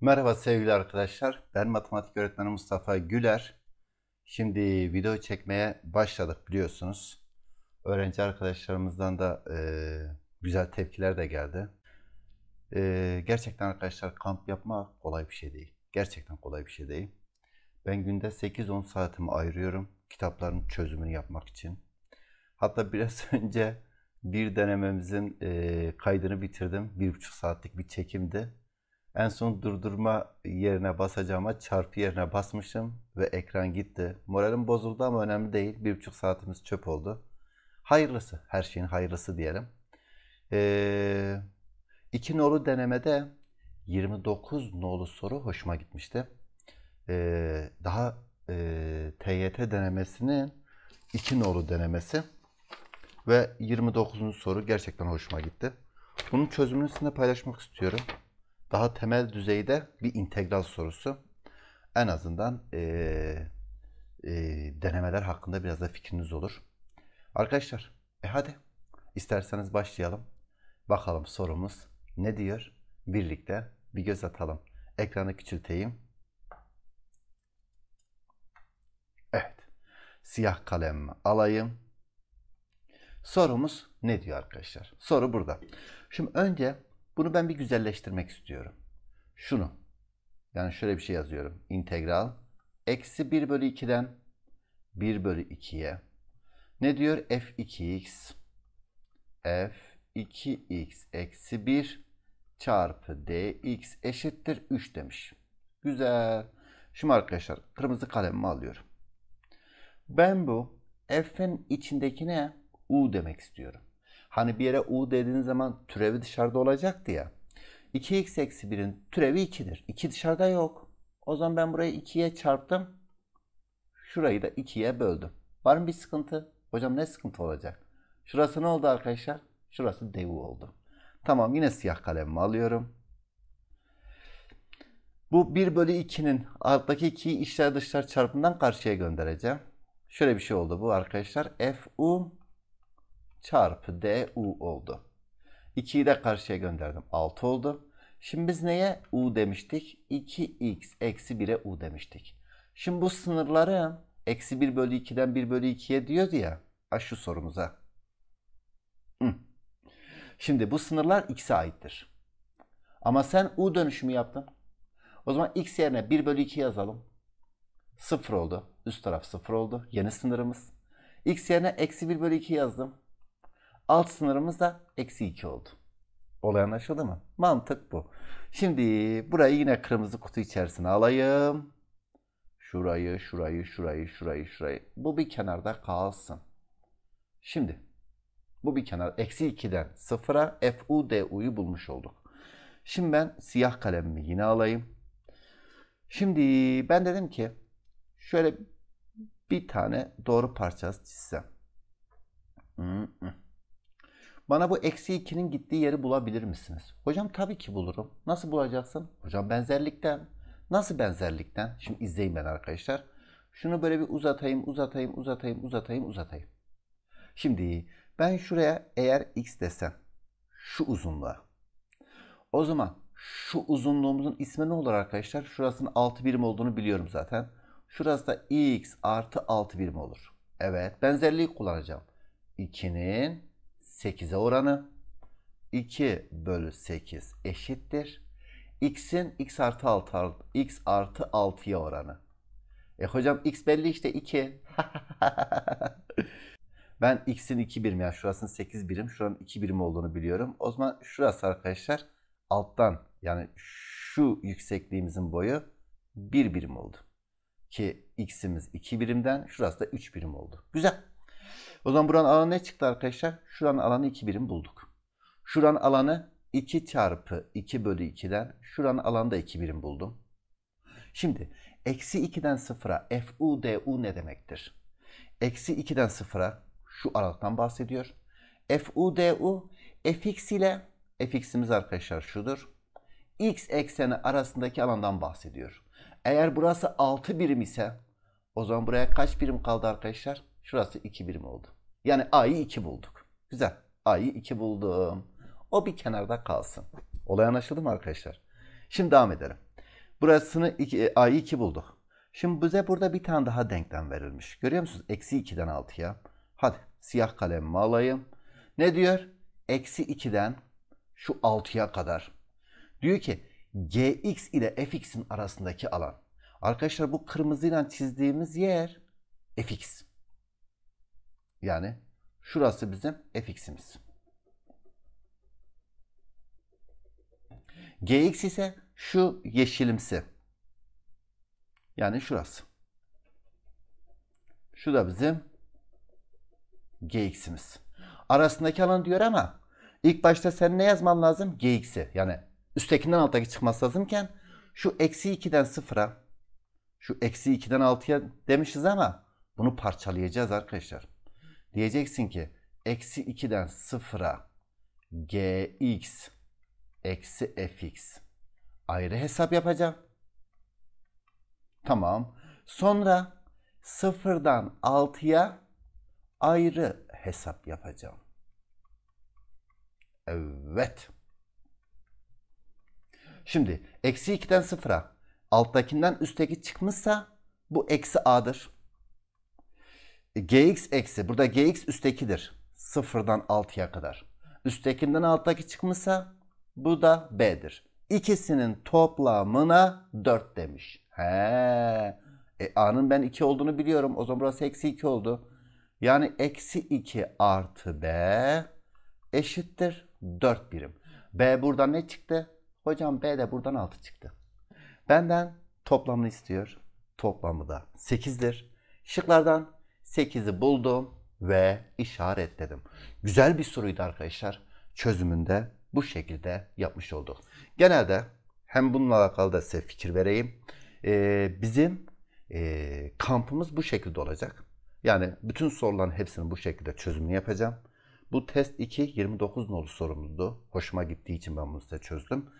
Merhaba sevgili arkadaşlar. Ben matematik öğretmeni Mustafa Güler. Şimdi video çekmeye başladık biliyorsunuz. Öğrenci arkadaşlarımızdan da e, güzel tepkiler de geldi. E, gerçekten arkadaşlar kamp yapmak kolay bir şey değil. Gerçekten kolay bir şey değil. Ben günde 8-10 saatimi ayırıyorum kitapların çözümünü yapmak için. Hatta biraz önce bir denememizin e, kaydını bitirdim. Bir buçuk saatlik bir çekimdi en son durdurma yerine basacağıma çarpı yerine basmışım ve ekran gitti. Moralim bozuldu ama önemli değil. Bir buçuk saatimiz çöp oldu. Hayırlısı. Her şeyin hayırlısı diyelim. Ee, iki nolu denemede 29 nolu soru hoşuma gitmişti. Ee, daha e, TYT denemesinin iki nolu denemesi ve 29. soru gerçekten hoşuma gitti. Bunun çözümünü sizinle paylaşmak istiyorum daha temel düzeyde bir integral sorusu. En azından e, e, denemeler hakkında biraz da fikriniz olur. Arkadaşlar e hadi isterseniz başlayalım. Bakalım sorumuz ne diyor? Birlikte bir göz atalım. Ekranı küçülteyim. Evet. Siyah kalem alayım. Sorumuz ne diyor arkadaşlar? Soru burada. Şimdi önce bunu ben bir güzelleştirmek istiyorum. Şunu. Yani şöyle bir şey yazıyorum. İntegral eksi 1 bölü 2'den 1 bölü 2'ye. Ne diyor? F2x F2x eksi 1 çarpı dx eşittir 3 demiş. Güzel. Şimdi arkadaşlar kırmızı kalemimi alıyorum. Ben bu f'in içindekine u demek istiyorum. Hani bir yere u dediğiniz zaman türevi dışarıda olacaktı ya. 2x eksi 1'in türevi 2'dir. 2 dışarıda yok. O zaman ben burayı 2'ye çarptım. Şurayı da 2'ye böldüm. Var mı bir sıkıntı? Hocam ne sıkıntı olacak? Şurası ne oldu arkadaşlar? Şurası devu oldu. Tamam yine siyah kalemimi alıyorum. Bu 1 bölü 2'nin alttaki 2'yi içler dışlar çarpımından karşıya göndereceğim. Şöyle bir şey oldu bu arkadaşlar. F u çarpı du oldu. 2'yi de karşıya gönderdim. 6 oldu. Şimdi biz neye u demiştik? 2x eksi 1'e u demiştik. Şimdi bu sınırları eksi 1 bölü 2'den 1 bölü 2'ye diyor ya. Aş şu sorumuza. Şimdi bu sınırlar x'e aittir. Ama sen u dönüşümü yaptın. O zaman x yerine 1 bölü 2 yazalım. 0 oldu. Üst taraf 0 oldu. Yeni sınırımız. x yerine eksi 1 bölü 2 yazdım. Alt sınırımız da eksi 2 oldu. Olay anlaşıldı mı? Mantık bu. Şimdi burayı yine kırmızı kutu içerisine alayım. Şurayı, şurayı, şurayı, şurayı, şurayı. Bu bir kenarda kalsın. Şimdi bu bir kenar. Eksi 2'den 0'a FU DU'yu bulmuş olduk. Şimdi ben siyah kalemimi yine alayım. Şimdi ben dedim ki şöyle bir tane doğru parçası çizsem. Hı bana bu eksi 2'nin gittiği yeri bulabilir misiniz? Hocam tabii ki bulurum. Nasıl bulacaksın? Hocam benzerlikten. Nasıl benzerlikten? Şimdi izleyin ben arkadaşlar. Şunu böyle bir uzatayım, uzatayım, uzatayım, uzatayım, uzatayım. Şimdi ben şuraya eğer x desem şu uzunluğa. O zaman şu uzunluğumuzun ismi ne olur arkadaşlar? Şurasının 6 birim olduğunu biliyorum zaten. Şurası da x artı 6 birim olur. Evet benzerliği kullanacağım. 2'nin 8'e oranı. 2 bölü 8 eşittir. X'in x artı 6 x artı 6'ya oranı. E hocam x belli işte 2. ben x'in 2 birim yani şurasının 8 birim şuranın 2 birim olduğunu biliyorum. O zaman şurası arkadaşlar alttan yani şu yüksekliğimizin boyu 1 birim oldu. Ki x'imiz 2 birimden şurası da 3 birim oldu. Güzel. O zaman buranın alanı ne çıktı arkadaşlar? Şuranın alanı 2 birim bulduk. Şuranın alanı 2 çarpı 2 bölü 2'den şuranın alanı da 2 birim buldum. Şimdi eksi 2'den 0'a fu du ne demektir? Eksi 2'den 0'a şu aralıktan bahsediyor. Fudu du fx ile fx'imiz arkadaşlar şudur. x ekseni arasındaki alandan bahsediyor. Eğer burası 6 birim ise o zaman buraya kaç birim kaldı arkadaşlar? Şurası 2 birim oldu. Yani A'yı 2 bulduk. Güzel. A'yı 2 buldum. O bir kenarda kalsın. Olay anlaşıldı mı arkadaşlar? Şimdi devam edelim. Burasını iki, e, A'yı 2 bulduk. Şimdi bize burada bir tane daha denklem verilmiş. Görüyor musunuz? Eksi 2'den 6'ya. Hadi siyah kalemimi alayım. Ne diyor? Eksi 2'den şu 6'ya kadar. Diyor ki gx ile fx'in arasındaki alan. Arkadaşlar bu kırmızıyla çizdiğimiz yer fx. Yani şurası bizim fx'imiz. gx ise şu yeşilimsi. Yani şurası. Şu da bizim gx'imiz. Arasındaki alan diyor ama ilk başta sen ne yazman lazım? gx'i. Yani üsttekinden alttaki çıkması lazımken şu eksi 2'den 0'a şu eksi 2'den 6'ya demişiz ama bunu parçalayacağız arkadaşlar. Diyeceksin ki eksi 2'den 0'a gx eksi fx ayrı hesap yapacağım. Tamam. Sonra 0'dan 6'ya ayrı hesap yapacağım. Evet. Şimdi eksi 2'den 0'a alttakinden üstteki çıkmışsa bu eksi a'dır gx eksi burada gx üsttekidir. Sıfırdan 6'ya kadar. Üsttekinden alttaki çıkmışsa bu da b'dir. İkisinin toplamına 4 demiş. He. E, a'nın ben 2 olduğunu biliyorum. O zaman burası eksi 2 oldu. Yani eksi 2 artı b eşittir 4 birim. B buradan ne çıktı? Hocam B de buradan 6 çıktı. Benden toplamını istiyor. Toplamı da 8'dir. Şıklardan 8'i buldum ve işaretledim. Güzel bir soruydu arkadaşlar. Çözümünde bu şekilde yapmış olduk. Genelde hem bununla alakalı da size fikir vereyim. Ee, bizim e, kampımız bu şekilde olacak. Yani bütün soruların hepsini bu şekilde çözümünü yapacağım. Bu test 2 29 nolu sorumuzdu. Hoşuma gittiği için ben bunu size çözdüm.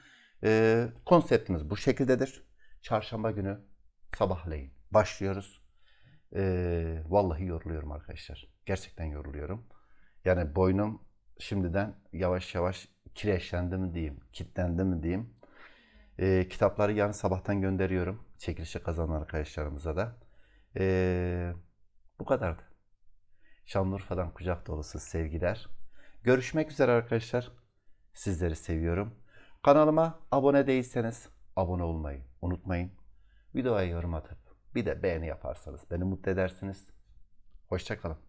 Ee, konseptimiz bu şekildedir. Çarşamba günü sabahleyin başlıyoruz. Ee, vallahi yoruluyorum arkadaşlar. Gerçekten yoruluyorum. Yani boynum şimdiden yavaş yavaş kireçlendi mi diyeyim, kitlendi mi diyeyim. Ee, kitapları yarın sabahtan gönderiyorum. Çekilişe kazanan arkadaşlarımıza da. Ee, bu kadardı. Şanlıurfa'dan kucak dolusu sevgiler. Görüşmek üzere arkadaşlar. Sizleri seviyorum. Kanalıma abone değilseniz abone olmayı unutmayın. Videoya yorum atıp bir de beğeni yaparsanız beni mutlu edersiniz. Hoşçakalın.